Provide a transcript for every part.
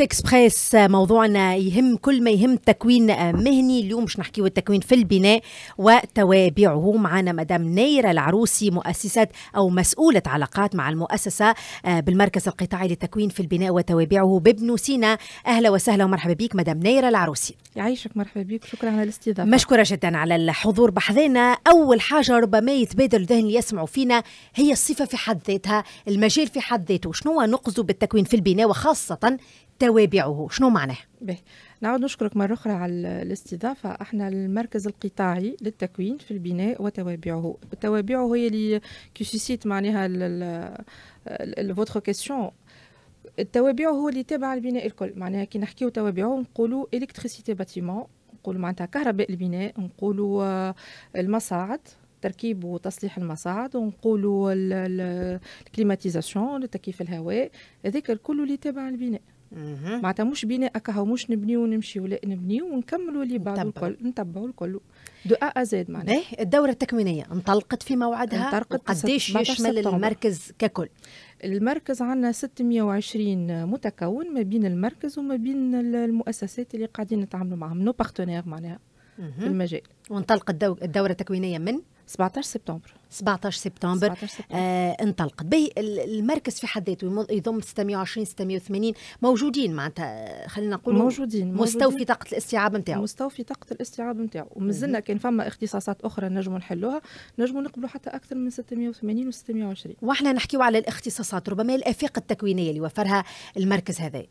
اكسبريس موضوعنا يهم كل ما يهم تكوين مهني اليوم مش نحكيو التكوين في البناء وتوابعه معنا مدام نيره العروسي مؤسسه او مسؤوله علاقات مع المؤسسه آه، بالمركز القطاعي للتكوين في البناء وتوابعه بابن سينا اهلا وسهلا ومرحبا بك مدام نيره العروسي يعيشك مرحبا بك شكرا على الاستضافه مشكوره جدا على الحضور بحذينا اول حاجه ربما يتبادل ذهن اللي يسمعوا فينا هي الصفه في حد ذاتها المجال في حد ذاته شنو نقصد بالتكوين في البناء وخاصه توابعه شنو معناه؟ به. نعود نشكرك مرة أخرى على الاستضافة احنا المركز القطاعي للتكوين في البناء وتوابعه التوابعه هي اللي كيسيسيت معناها الفوتخ كيسيون التوابع هو اللي تابع البناء الكل معناها كي نحكيو توابعه نقولوا الكتريسيتي باتيمون نقولوا معناتها كهرباء البناء نقولوا آه، المصاعد تركيب وتصليح المصاعد ونقولوا الكليماتيزاسيون تكييف الهواء هذاك الكل اللي تابع البناء معناتها مش بناء كهو مش نبنيو ونمشيو لا نبنيو ونكملوا اللي بعد الكل نتبعوا الكل دو ا ا زد معناها إيه، الدوره التكوينيه انطلقت في موعدها انطلقت قديش يشمل المركز ككل المركز عندنا 620 متكون ما بين المركز وما بين المؤسسات اللي قاعدين نتعاملوا معهم نو بارتنير معناها في المجال وانطلقت الدوره التكوينيه من 17 سبتمبر 17 سبتمبر, 17 سبتمبر. آه انطلقت به المركز في حد ذاته يضم 620 680 موجودين معناتها خلينا نقول موجودين, موجودين مستوفي طاقه الاستيعاب نتاعو مستوفي طاقه الاستيعاب نتاعو ومازلنا كان فما اختصاصات اخرى نجموا نحلوها نجموا نقبلوا حتى اكثر من 680 و 620 واحنا نحكيو على الاختصاصات ربما الافاق التكوينيه اللي وفرها المركز هذا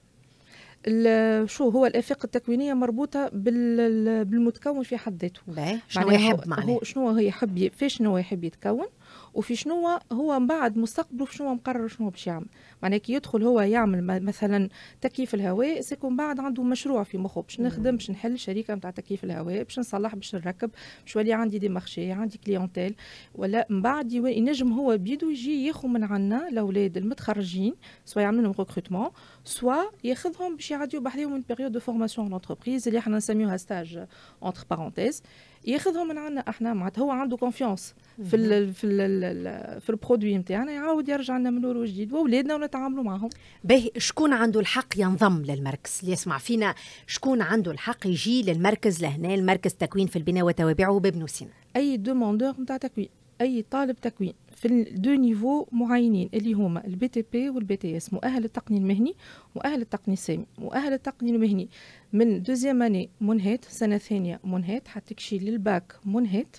شو هو الافاق التكوينيه مربوطه بالمتكون في حد ذاته شنو يحب معناها شنو هو يحب فاش شنو يحب يتكون وفي شنو هو من بعد مستقبله في شنو مقرر شنو باش يعمل معناها كي يدخل هو يعمل مثلا تكييف الهواء سيكون من بعد عنده مشروع في مخه باش نخدم باش نحل شركه نتاع تكييف الهواء باش نصلح باش نركب باش ولي عندي دي مارشي عندي كليونتيل ولا من بعد ينجم هو بيدو يجي ياخذ من عندنا الاولاد المتخرجين سوا يعمل لهم ريكروتمون سوا ياخذهم باش يعديو بحذيهم من بيريود دو فورماسيون اون اللي احنا نسميوها ستاج اونتر بارونتيز ياخذهم من عندنا احنا معناتها هو عنده كونفيونس في الـ في الـ في البرودوي نتاعنا يعاود يرجع لنا من اول وجديد واولادنا ونتعاملوا معهم. باهي شكون عنده الحق ينضم للمركز؟ اللي يسمع فينا شكون عنده الحق يجي للمركز لهنا المركز تكوين في البناء وتوابعه بابن سينا؟ اي دوموندور نتاع تكوين، اي طالب تكوين في دو نيفو معينين اللي هما البي تي بي والبي تي اس مؤهل التقني المهني مؤهل التقني السامي مؤهل التقني المهني من دوزيام اني منهيت سنه ثانيه منهيت حتى كشي للباك منهيت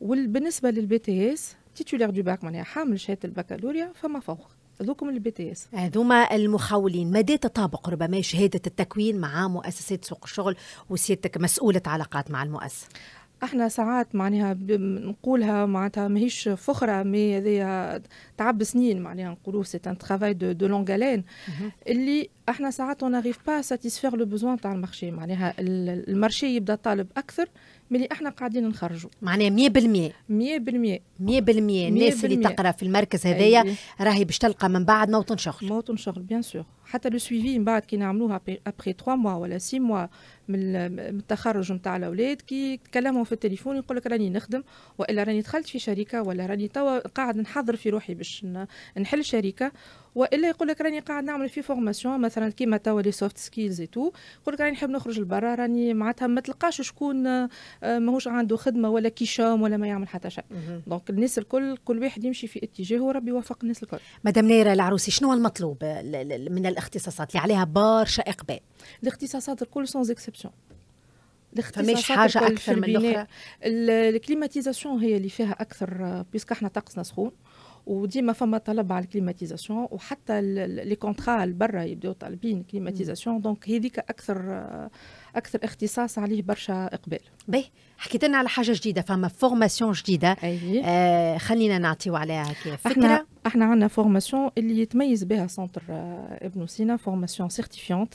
وبالنسبه للبي تي اس تيتولير دو باك معناها حامل شهاده البكالوريا فما فوق هذوكم البي تي اس هذوما المخولين مدى تطابق ربما شهاده التكوين مع مؤسسات سوق الشغل وسيادتك مسؤوله علاقات مع المؤسسه احنا ساعات معناها نقولها معناتها ماهيش فخره مي هذه تعب سنين معناها نقولوا سي ان ترافاي دو لونغالين اللي احنا ساعات ونغيف با ساتيسفير لو بوزوان تاع المارشي معناها المارشي يبدا طالب اكثر من اللي احنا قاعدين نخرجوا معناها 100% 100% 100% الناس اللي تقرا في المركز هذايا راهي باش تلقى من بعد موطن شغل موطن شغل بيان سور حتى لو سويفي من بعد كي نعملوها ابخي 3 موا ولا 6 موا من التخرج نتاع الاولاد كي تكلمهم في التليفون يقول لك راني نخدم والا راني دخلت في شركه ولا راني توا قاعد نحضر في روحي باش نحل شركه والا يقول لك راني قاعد نعمل في فورماسيون مثلا كيما توا لي سوفت سكيلز اي تو يقول لك راني نحب نخرج لبرا راني معناتها ما تلقاش شكون آه، ماهوش عنده خدمه ولا كيشام ولا ما يعمل حتى شيء دونك الناس الكل كل واحد يمشي في اتجاهه وربي يوفق الناس الكل مدام نيره العروسي شنو المطلوب من الاختصاصات اللي عليها برشا اقبال الاختصاصات الكل سونز اكسبسيون فماش حاجه اكثر من الاخرى الكليماتيزاسيون هي اللي فيها اكثر بيسك احنا طقسنا سخون وديما فما طلب على الكليماتيزاسيون وحتى لي كونترا برا يبداو طالبين كليماتيزاسيون دونك هذيك اكثر اكثر اختصاص عليه برشا اقبال باهي حكيت لنا على حاجه جديده فما فورماسيون جديده أيه. آه خلينا نعطيو عليها كيف فكره احنا عندنا فورماسيون اللي يتميز بها سنتر ابن آه، سينا فورماسيون آه، سيرتيفيونت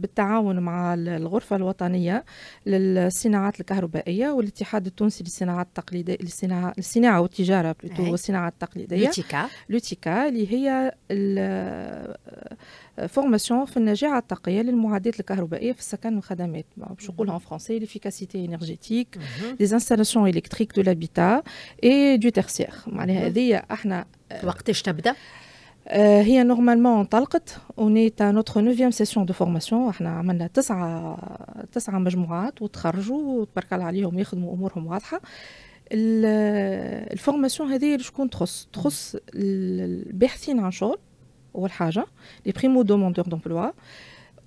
بالتعاون مع الغرفه الوطنيه للصناعات الكهربائيه والاتحاد التونسي للصناعات التقليديه للصناعه الصناعه والتجاره والصناعه التقليديه لوتيكا لوتيكا اللي هي فورماسيون في النجاعه الطاقيه للمعدات الكهربائيه في السكن والخدمات باش نقولها ان فرونسي ليفيكاسيتي انرجيتيك دي انستالاسيون الكتريك دو لابيتا اي دو تيرسيير معناها هذه احنا وقتاش تبدا euh, هي نورمالمون انطلقت ونيت نوتخ نوفيام سيسيون دو فورماسيون احنا عملنا تسعة تسعة مجموعات وتخرجوا وتبارك الله عليهم يخدموا امورهم واضحه الفورماسيون هذه شكون تخص تخص الباحثين عن شغل اول حاجه لي بريمو دوموندور دومبلوا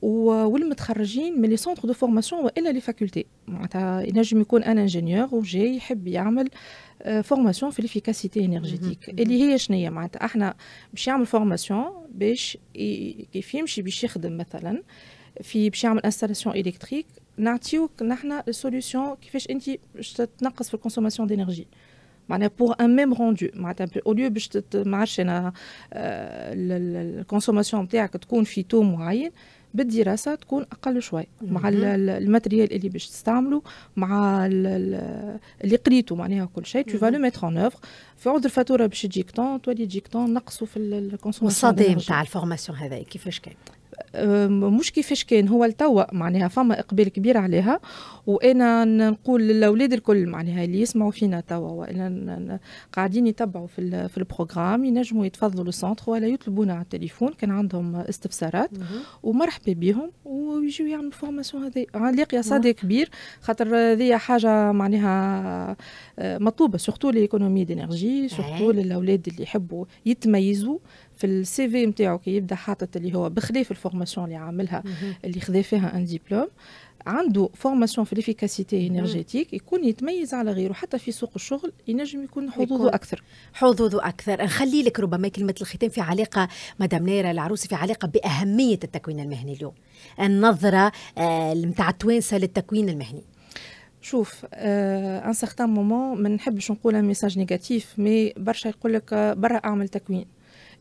والمتخرجين من لي سونتر دو فورماسيون والا لي فاكولتي معناتها ينجم يكون انا انجينيور وجاي يحب يعمل فورماسيون آه، في ليفيكاسيتي انرجيتيك اللي هي شنو هي معناتها احنا باش يعمل فورماسيون باش كيف يمشي باش يخدم مثلا في باش يعمل انستالاسيون الكتريك نعطيوك نحنا السوليوشن كيفاش انت باش تنقص في الكونسوماسيون دينرجي معناها بور ان ميم روندو معناتها او ليو باش ما انا الكونسوماسيون نتاعك تكون في تو معين بالدراسه تكون اقل شوي مع الماتريال اللي باش تستعمله مع اللي قريته معناها كل شيء تو لو ميتر اون اوفر في عود الفاتوره باش تجيك طون تولي تجيك طون نقصوا في الكونسوماسيون والصدى نتاع الفورماسيون هذا كيفاش كان مش كيفاش كان هو لتوا معناها فما اقبال كبير عليها وانا نقول للاولاد الكل معناها اللي يسمعوا فينا توا والا قاعدين يتبعوا في في البروغرام ينجموا يتفضلوا للسنتر ولا يطلبونا على التليفون كان عندهم استفسارات ومرحبا بهم ويجيو يعملوا فورماسيون هذه لقيا صدى كبير خاطر هذه حاجه معناها آه، مطلوبه سورتو ليكونومي دينيرجي سورتو للاولاد اللي يحبوا يتميزوا في السي في نتاعو كي يبدا حاطط اللي هو بخلاف الفورماسيون فورماسيون اللي عاملها اللي خذا فيها ان ديبلوم عنده فورماسيون في ليفيكاسيتي انرجيتيك يكون يتميز على غيره حتى في سوق الشغل ينجم يكون حظوظه اكثر حظوظه اكثر نخلي لك ربما كلمه الختام في علاقه مدام نيره العروسي في علاقه باهميه التكوين المهني اليوم النظره آه نتاع التوانسه للتكوين المهني شوف ان آه سارتان مومون ما نحبش نقول ميساج نيجاتيف مي برشا يقول لك برا اعمل تكوين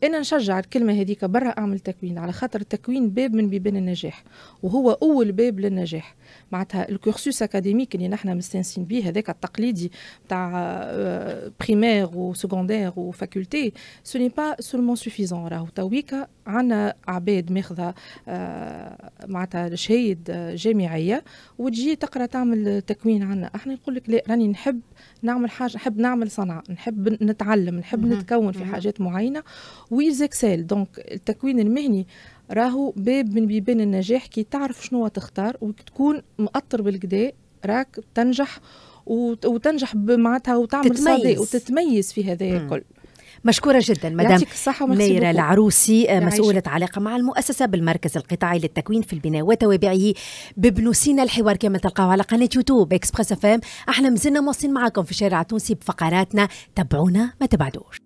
انا نشجع الكلمه هذيك برا اعمل تكوين على خاطر التكوين باب من بيبان النجاح وهو اول باب للنجاح معناتها الكورسوس اكاديميك اللي نحن مستانسين به هذاك التقليدي تاع بريمير وسكوندير وفاكولتي سو ني با سولمون سوفيزون راهو تويكا عندنا عباد ماخذه آه، معناتها شهيد آه، جامعيه وتجي تقرا تعمل تكوين عنا احنا نقول لك لا راني نحب نعمل حاجه نحب نعمل صنعه نحب نتعلم نحب نتكون في حاجات معينه اكسل دونك التكوين المهني راهو باب من بيبان النجاح كي تعرف شنو تختار وتكون مأطر بالكدا راك تنجح وتنجح معناتها وتعمل صادق وتتميز في هذا الكل مشكورة جدا مدام ميرا العروسي مسؤولة علاقة مع المؤسسة بالمركز القطاعي للتكوين في البناء وتوابعه بابن سينا الحوار كما تلقاه على قناة يوتيوب اكسبريس اف ام احنا مازلنا مواصلين معاكم في شارع تونسي بفقراتنا تابعونا ما تبعدوش